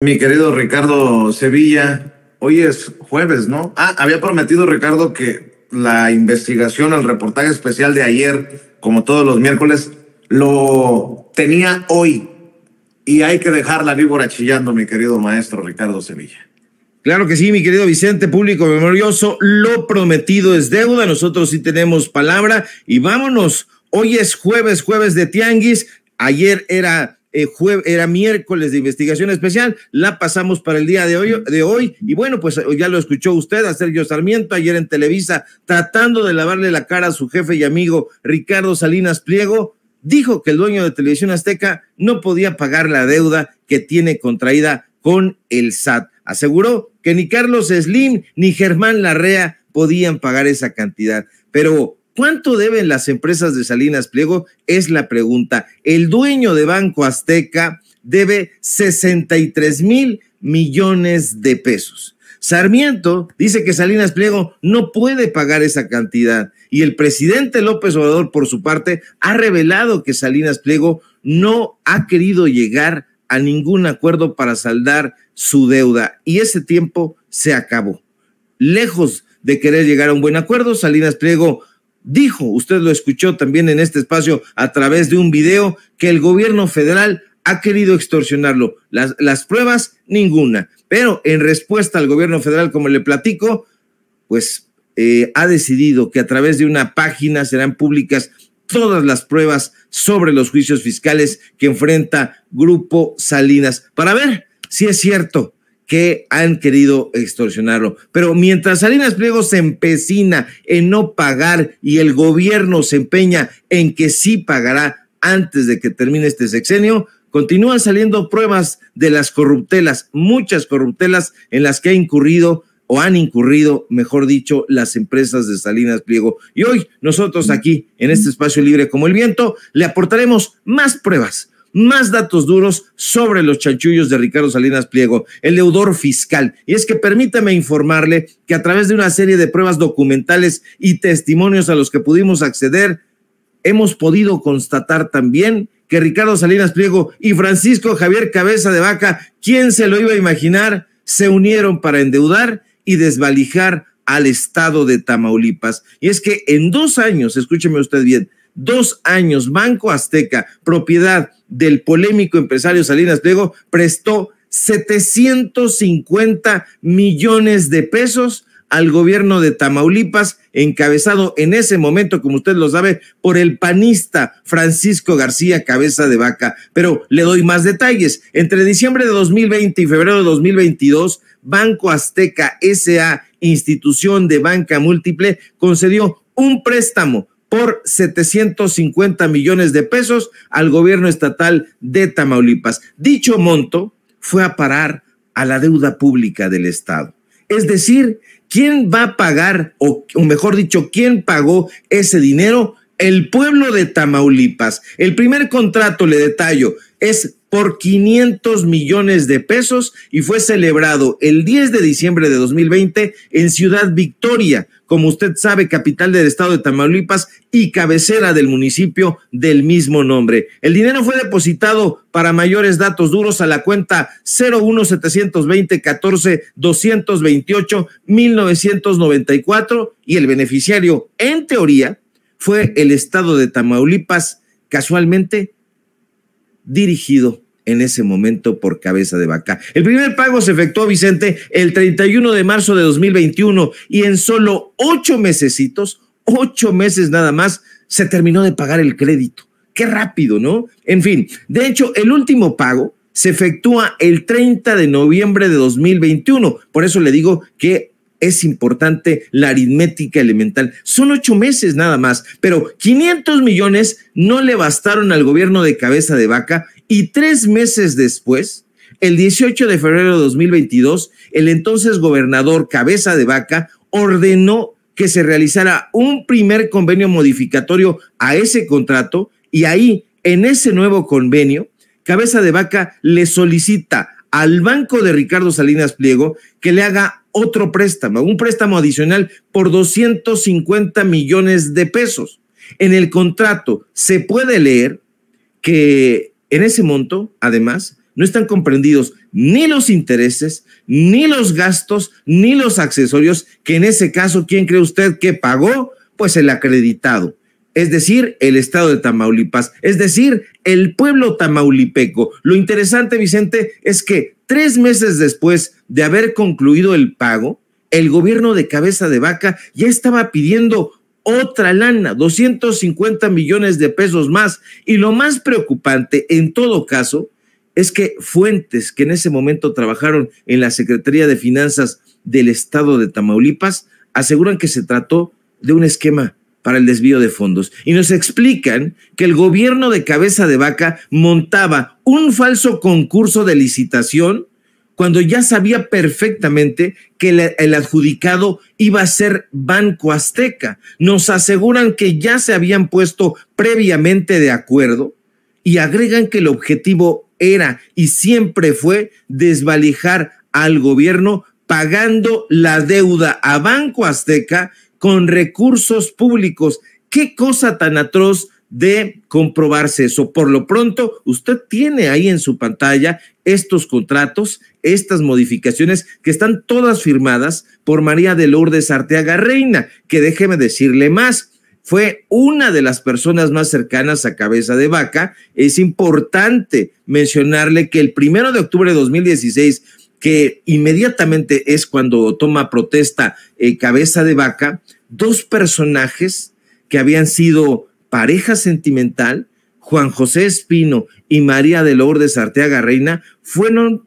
Mi querido Ricardo Sevilla, hoy es jueves, ¿no? Ah, había prometido Ricardo que la investigación, el reportaje especial de ayer, como todos los miércoles, lo tenía hoy. Y hay que dejar la víbora chillando, mi querido maestro Ricardo Sevilla. Claro que sí, mi querido Vicente, público memorioso, lo prometido es deuda, nosotros sí tenemos palabra y vámonos. Hoy es jueves, jueves de Tianguis, ayer era eh, era miércoles de investigación especial, la pasamos para el día de hoy, de hoy, y bueno, pues eh, ya lo escuchó usted a Sergio Sarmiento ayer en Televisa, tratando de lavarle la cara a su jefe y amigo Ricardo Salinas Pliego, dijo que el dueño de Televisión Azteca no podía pagar la deuda que tiene contraída con el SAT. Aseguró que ni Carlos Slim ni Germán Larrea podían pagar esa cantidad, pero ¿Cuánto deben las empresas de Salinas Pliego? Es la pregunta. El dueño de Banco Azteca debe 63 mil millones de pesos. Sarmiento dice que Salinas Pliego no puede pagar esa cantidad y el presidente López Obrador, por su parte, ha revelado que Salinas Pliego no ha querido llegar a ningún acuerdo para saldar su deuda y ese tiempo se acabó. Lejos de querer llegar a un buen acuerdo, Salinas Pliego dijo, usted lo escuchó también en este espacio a través de un video, que el gobierno federal ha querido extorsionarlo. Las, las, pruebas, ninguna. Pero en respuesta al gobierno federal, como le platico, pues eh, ha decidido que a través de una página serán públicas todas las pruebas sobre los juicios fiscales que enfrenta Grupo Salinas para ver si es cierto que han querido extorsionarlo. Pero mientras Salinas Pliego se empecina en no pagar y el gobierno se empeña en que sí pagará antes de que termine este sexenio, continúan saliendo pruebas de las corruptelas, muchas corruptelas en las que ha incurrido o han incurrido, mejor dicho, las empresas de Salinas Pliego. Y hoy nosotros aquí, en este espacio libre como el viento, le aportaremos más pruebas más datos duros sobre los chanchullos de Ricardo Salinas Pliego, el deudor fiscal. Y es que permítame informarle que a través de una serie de pruebas documentales y testimonios a los que pudimos acceder, hemos podido constatar también que Ricardo Salinas Pliego y Francisco Javier Cabeza de Vaca, ¿quién se lo iba a imaginar? Se unieron para endeudar y desvalijar al estado de Tamaulipas. Y es que en dos años, escúcheme usted bien, dos años, Banco Azteca, propiedad del polémico empresario Salinas Pliego, prestó 750 millones de pesos al gobierno de Tamaulipas, encabezado en ese momento, como usted lo sabe, por el panista Francisco García Cabeza de Vaca. Pero le doy más detalles. Entre diciembre de 2020 y febrero de 2022, Banco Azteca SA, institución de banca múltiple, concedió un préstamo por 750 millones de pesos al gobierno estatal de Tamaulipas. Dicho monto fue a parar a la deuda pública del Estado. Es decir, ¿quién va a pagar, o, mejor dicho, quién pagó ese dinero? El pueblo de Tamaulipas. El primer contrato, le detallo, es por 500 millones de pesos y fue celebrado el 10 de diciembre de 2020 en Ciudad Victoria, como usted sabe, capital del estado de Tamaulipas y cabecera del municipio del mismo nombre. El dinero fue depositado para mayores datos duros a la cuenta 01720 14 228 1994 y el beneficiario, en teoría, fue el estado de Tamaulipas, casualmente dirigido en ese momento por cabeza de vaca. El primer pago se efectuó, Vicente, el 31 de marzo de 2021 y en solo ocho mesecitos, ocho meses nada más, se terminó de pagar el crédito. Qué rápido, ¿no? En fin, de hecho, el último pago se efectúa el 30 de noviembre de 2021. Por eso le digo que es importante la aritmética elemental. Son ocho meses nada más, pero 500 millones no le bastaron al gobierno de cabeza de vaca y tres meses después, el 18 de febrero de 2022, el entonces gobernador cabeza de vaca ordenó que se realizara un primer convenio modificatorio a ese contrato y ahí, en ese nuevo convenio, cabeza de vaca le solicita al banco de Ricardo Salinas Pliego que le haga otro préstamo, un préstamo adicional por 250 millones de pesos. En el contrato se puede leer que en ese monto, además, no están comprendidos ni los intereses, ni los gastos, ni los accesorios, que en ese caso, ¿quién cree usted que pagó? Pues el acreditado, es decir, el estado de Tamaulipas, es decir, el pueblo tamaulipeco. Lo interesante, Vicente, es que Tres meses después de haber concluido el pago, el gobierno de cabeza de vaca ya estaba pidiendo otra lana, 250 millones de pesos más. Y lo más preocupante, en todo caso, es que fuentes que en ese momento trabajaron en la Secretaría de Finanzas del Estado de Tamaulipas aseguran que se trató de un esquema para el desvío de fondos y nos explican que el gobierno de cabeza de vaca montaba un falso concurso de licitación cuando ya sabía perfectamente que el, adjudicado iba a ser Banco Azteca. Nos aseguran que ya se habían puesto previamente de acuerdo y agregan que el objetivo era y siempre fue desvalijar al gobierno pagando la deuda a Banco Azteca con recursos públicos. Qué cosa tan atroz de comprobarse eso. Por lo pronto, usted tiene ahí en su pantalla estos contratos, estas modificaciones que están todas firmadas por María de Lourdes Arteaga Reina, que déjeme decirle más. Fue una de las personas más cercanas a Cabeza de Vaca. Es importante mencionarle que el primero de octubre de 2016 que inmediatamente es cuando toma protesta eh, Cabeza de Vaca, dos personajes que habían sido pareja sentimental, Juan José Espino y María de Lourdes Arteaga Reina, fueron,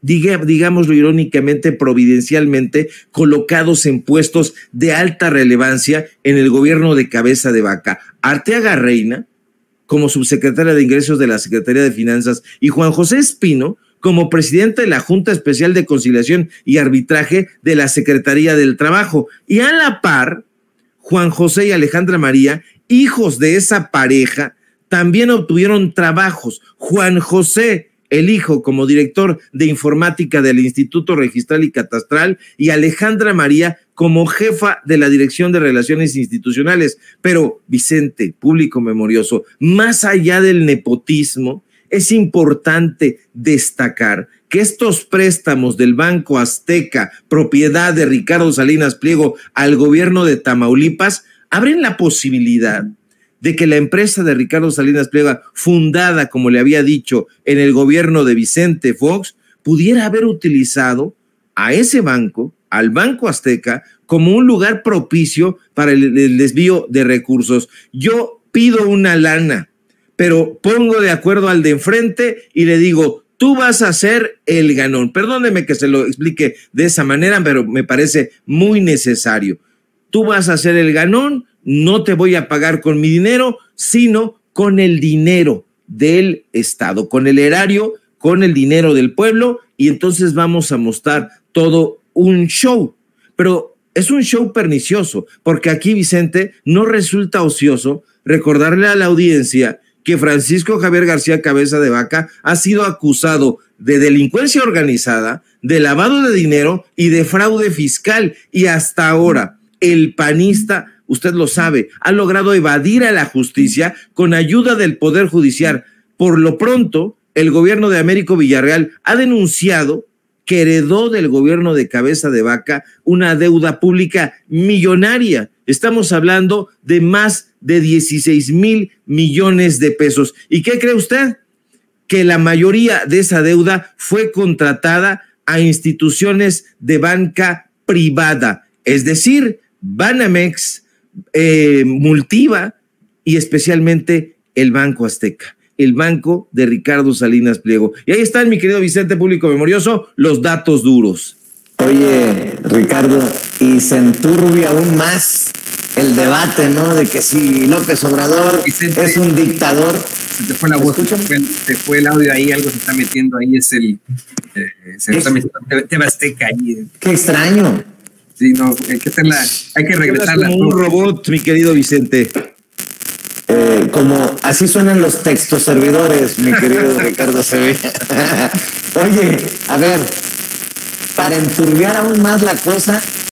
diga, digámoslo irónicamente, providencialmente, colocados en puestos de alta relevancia en el gobierno de Cabeza de Vaca. Arteaga Reina, como subsecretaria de Ingresos de la Secretaría de Finanzas, y Juan José Espino, como presidente de la Junta Especial de Conciliación y Arbitraje de la Secretaría del Trabajo. Y a la par, Juan José y Alejandra María, hijos de esa pareja, también obtuvieron trabajos. Juan José, el hijo, como director de informática del Instituto Registral y Catastral, y Alejandra María como jefa de la Dirección de Relaciones Institucionales. Pero, Vicente, público memorioso, más allá del nepotismo, es importante destacar que estos préstamos del Banco Azteca, propiedad de Ricardo Salinas Pliego al gobierno de Tamaulipas, abren la posibilidad de que la empresa de Ricardo Salinas Pliego, fundada, como le había dicho, en el gobierno de Vicente Fox, pudiera haber utilizado a ese banco, al Banco Azteca, como un lugar propicio para el, el desvío de recursos. Yo pido una lana pero pongo de acuerdo al de enfrente y le digo, tú vas a ser el ganón. Perdóneme que se lo explique de esa manera, pero me parece muy necesario. Tú vas a ser el ganón, no te voy a pagar con mi dinero, sino con el dinero del Estado, con el erario, con el dinero del pueblo, y entonces vamos a mostrar todo un show. Pero es un show pernicioso, porque aquí, Vicente, no resulta ocioso recordarle a la audiencia que Francisco Javier García Cabeza de Vaca ha sido acusado de delincuencia organizada, de lavado de dinero y de fraude fiscal. Y hasta ahora, el panista, usted lo sabe, ha logrado evadir a la justicia con ayuda del Poder Judicial. Por lo pronto, el gobierno de Américo Villarreal ha denunciado que heredó del gobierno de cabeza de vaca una deuda pública millonaria. Estamos hablando de más de 16 mil millones de pesos. ¿Y qué cree usted? Que la mayoría de esa deuda fue contratada a instituciones de banca privada, es decir, Banamex, eh, Multiva y especialmente el Banco Azteca el banco de Ricardo Salinas Pliego. Y ahí están, mi querido Vicente Público Memorioso, los datos duros. Oye, Ricardo, y se enturbia aún más el debate, ¿no? De que si López Obrador es un dictador. Se te fue la voz, el audio ahí, algo se está metiendo ahí, es el. Eh, se está metiendo eh. Qué extraño. Sí, no, hay que, regresar hay que regresarla. un robot, mi querido Vicente como así suenan los textos servidores, mi querido Ricardo Sevilla. Oye, a ver, para enturbiar aún más la cosa,